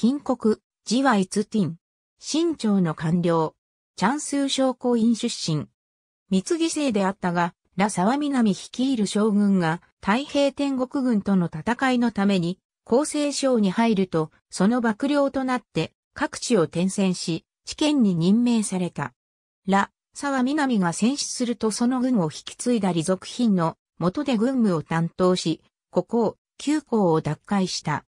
金国、字はイツティン。清朝の官僚。チャンスー将院出身。三木生であったが、ラ沢南率いる将軍が太平天国軍との戦いのために、厚生省に入ると、その幕僚となって各地を転戦し、知県に任命された。ラ、沢南が戦死するとその軍を引き継いだ李続品の元で軍務を担当し、ここを、旧校を奪回した。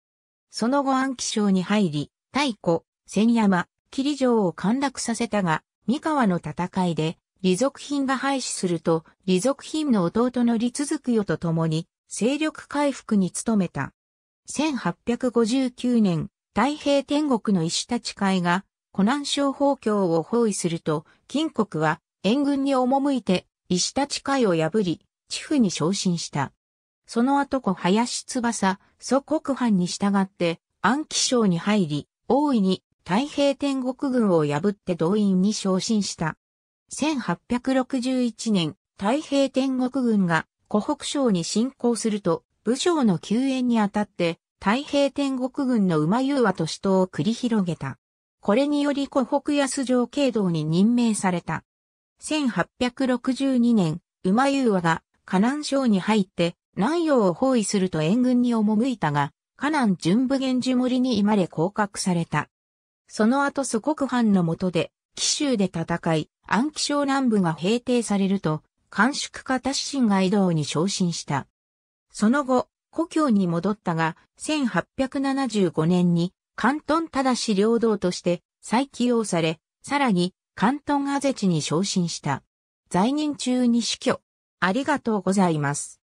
その後安記省に入り、太古、千山、霧城を陥落させたが、三河の戦いで、李族品が廃止すると、李族品の弟の李続くよと共に、勢力回復に努めた。1859年、太平天国の石立ち会が、湖南省宝教を包囲すると、金国は、援軍に赴いて、石立ち会を破り、地府に昇進した。その後小林翼、祖国藩に従って安徽省に入り、大いに太平天国軍を破って動員に昇進した。1861年、太平天国軍が湖北省に侵攻すると、武将の救援にあたって、太平天国軍の馬優和と死闘を繰り広げた。これにより湖北安城経道に任命された。1862年、馬優和が河南省に入って南洋を包囲すると援軍に赴いたが、河南純武源樹森に今で降格された。その後祖国藩の下で、紀州で戦い、安徽省南部が平定されると、官宿家達新が移動に昇進した。その後、故郷に戻ったが、1875年に、関東ただし領道として再起用され、さらに、関東安ぜ地に昇進した。在任中に死去。ありがとうございます。